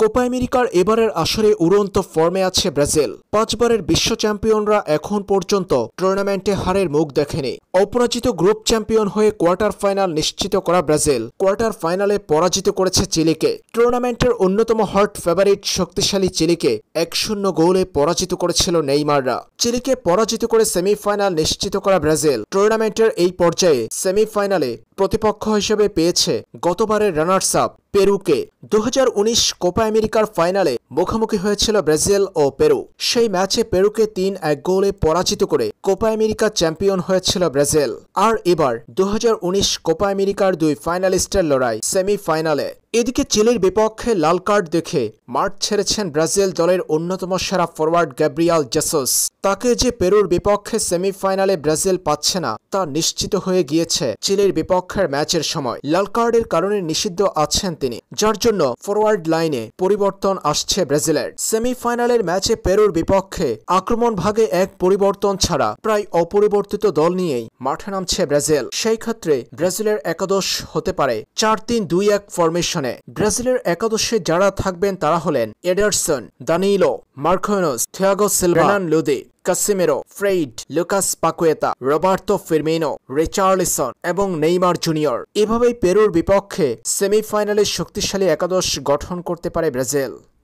Copa আমেরিকার এবারের আসরে উড়ন্ত ফর্মে আছে ব্রাজিল পাঁচবারের বিশ্ব চ্যাম্পিয়নরা এখন পর্যন্ত টুর্নামেন্টে হারের মুখ দেখেনি অপরাজিত গ্রুপ চ্যাম্পিয়ন হয়ে কোয়ার্টার ফাইনাল নিশ্চিত করা ব্রাজিল কোয়ার্টার ফাইনালে পরাজিত করেছে চিলিকে টুর্নামেন্টের অন্যতম হট ফেভারিট শক্তিশালী চিলিকে এক শূন্য গোলে পরাজিত করেছিল নেইমাররা চিলিকে পরাজিত করে সেমিফাইনাল নিশ্চিত করা ব্রাজিল টুর্নামেন্টের এই পর্যায়ে সেমিফাইনালে প্রতিপক্ষ হিসেবে পেয়েছে গতবারের রানার্স আপ পেরুকে দু কোপা আমেরিকার ফাইনালে মুখোমুখি হয়েছিল ব্রাজিল ও পেরু সেই ম্যাচে পেরুকে তিন এক গোলে পরাজিত করে কোপা আমেরিকা চ্যাম্পিয়ন হয়েছিল ব্রাজিল আর এবার দু কোপা আমেরিকার দুই ফাইনালিস্টের লড়াই সেমিফাইনালে এদিকে চিলির বিপক্ষে লাল কার্ড দেখে মাঠ ছেড়েছেন ব্রাজিল দলের অন্যতম সেরা ফরওয়ার্ড গ্যাব্রিয়াল জেসস তাকে যে পেরুর বিপক্ষে সেমিফাইনালে ব্রাজিল পাচ্ছে না তা নিশ্চিত হয়ে গিয়েছে চিলির বিপক্ষের ম্যাচের সময় লাল কার্ডের কারণে নিষিদ্ধ আছেন তিনি যার জন্য ফরওয়ার্ড লাইনে পরিবর্তন আসছে ব্রাজিলের সেমিফাইনালের ম্যাচে পেরুর বিপক্ষে আক্রমণ ভাগে এক পরিবর্তন ছাড়া প্রায় অপরিবর্তিত দল নিয়েই মাঠে নামছে ব্রাজিল সেই ক্ষেত্রে ব্রাজিলের একাদশ হতে পারে চার তিন দুই এক ফরমেশনে স্থানে ব্রাজিলের একাদশে যারা থাকবেন তারা হলেন Ederson Danilo Marquinhos Thiago Silva Lodi Casemiro Fred Lucas Paqueta Roberto Firmino Richarlison এবং নেইমার জুনিয়র এভাবেই পেরুর বিপক্ষে সেমিফাইনালে শক্তিশালী একাদশ গঠন করতে পারে ব্রাজিল